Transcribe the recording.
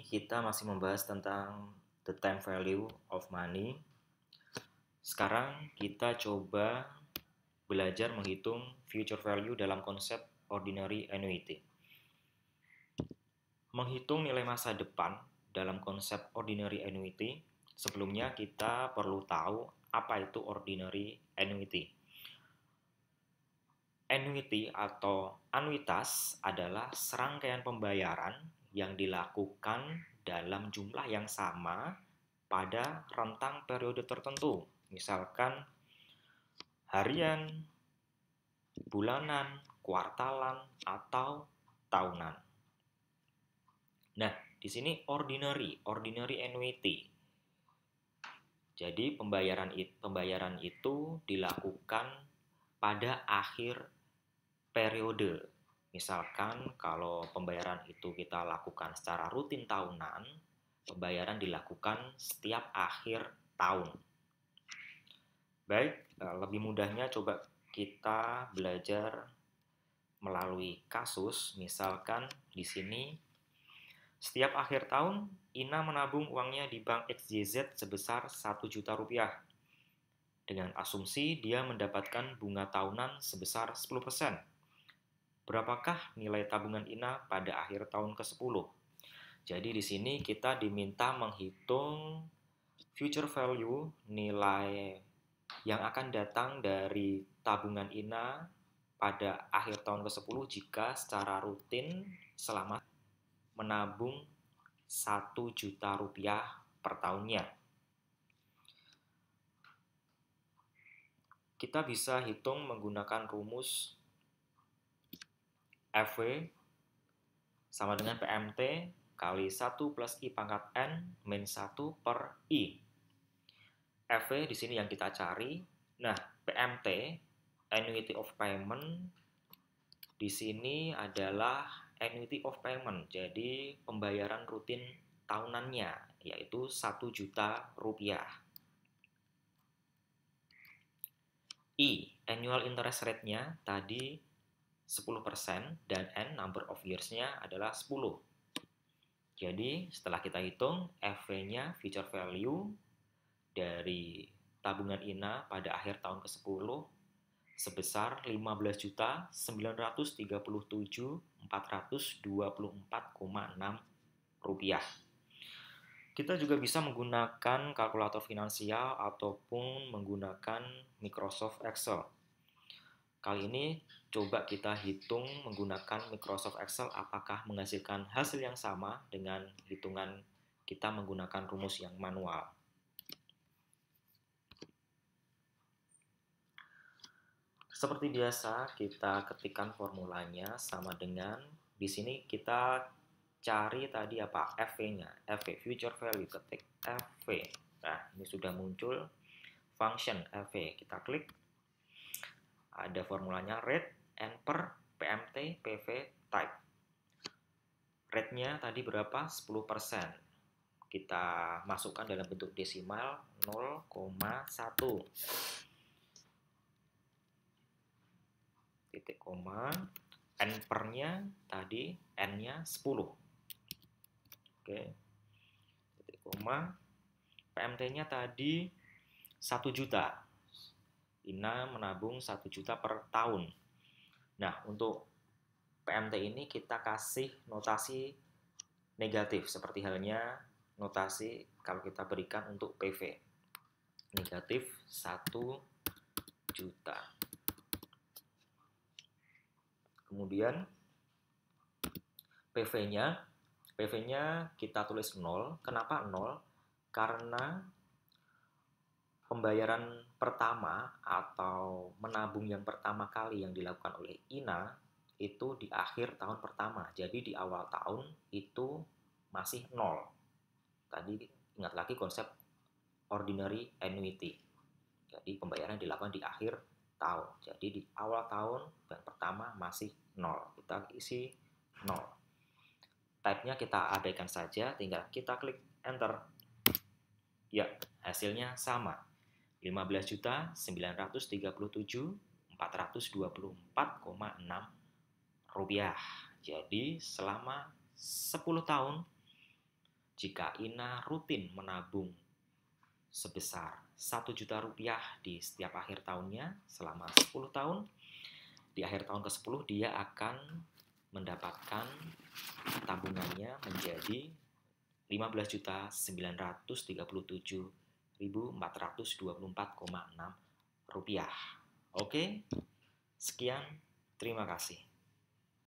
kita masih membahas tentang the time value of money. Sekarang kita coba belajar menghitung future value dalam konsep ordinary annuity. Menghitung nilai masa depan dalam konsep ordinary annuity, sebelumnya kita perlu tahu apa itu ordinary annuity. Annuity atau anuitas adalah serangkaian pembayaran yang dilakukan dalam jumlah yang sama pada rentang periode tertentu. Misalkan harian, bulanan, kuartalan, atau tahunan. Nah, di sini ordinary, ordinary annuity. Jadi pembayaran itu pembayaran itu dilakukan pada akhir periode Misalkan kalau pembayaran itu kita lakukan secara rutin tahunan, pembayaran dilakukan setiap akhir tahun. Baik, eh, lebih mudahnya coba kita belajar melalui kasus. Misalkan di sini setiap akhir tahun Ina menabung uangnya di bank XJZ sebesar 1 juta rupiah. Dengan asumsi dia mendapatkan bunga tahunan sebesar 10% berapakah nilai tabungan Ina pada akhir tahun ke-10? Jadi di sini kita diminta menghitung future value nilai yang akan datang dari tabungan Ina pada akhir tahun ke-10 jika secara rutin selama menabung 1 juta rupiah per tahunnya. Kita bisa hitung menggunakan rumus FV sama dengan PMT kali 1 plus I pangkat N min 1 per I. FV di sini yang kita cari. Nah, PMT, annuity of payment, di sini adalah annuity of payment, jadi pembayaran rutin tahunannya, yaitu 1 juta rupiah. I, annual interest rate-nya tadi 10% dan N number of years-nya adalah 10. Jadi setelah kita hitung FV-nya future value dari tabungan INA pada akhir tahun ke-10 sebesar 15.937.424,6 rupiah. Kita juga bisa menggunakan kalkulator finansial ataupun menggunakan Microsoft Excel Kali ini coba kita hitung menggunakan Microsoft Excel apakah menghasilkan hasil yang sama dengan hitungan kita menggunakan rumus yang manual. Seperti biasa, kita ketikkan formulanya sama dengan di sini kita cari tadi apa FV-nya, FV future value ketik FV. Nah, ini sudah muncul function FV. Kita klik ada formulanya rate n per PMT PV type. Rate-nya tadi berapa? 10%. Kita masukkan dalam bentuk desimal 0,1. Titik koma. N pernya tadi N-nya 10. Oke. Titik koma. PMT-nya tadi 1 juta. Ina menabung 1 juta per tahun. Nah, untuk PMT ini kita kasih notasi negatif seperti halnya notasi kalau kita berikan untuk PV. Negatif 1 juta. Kemudian PV-nya PV-nya kita tulis 0. Kenapa 0? Karena Pembayaran pertama atau menabung yang pertama kali yang dilakukan oleh Ina itu di akhir tahun pertama. Jadi di awal tahun itu masih nol. Tadi ingat lagi konsep ordinary annuity. Jadi pembayaran dilakukan di akhir tahun. Jadi di awal tahun dan pertama masih nol. Kita isi nol. Type-nya kita abaikan saja, tinggal kita klik enter. Ya, hasilnya sama. 15.937.424,6 rupiah. Jadi selama 10 tahun jika Ina rutin menabung sebesar 1 juta rupiah di setiap akhir tahunnya selama 10 tahun, di akhir tahun ke-10 dia akan mendapatkan tabungannya menjadi 15.937 1424,6 rupiah. Oke, sekian. Terima kasih.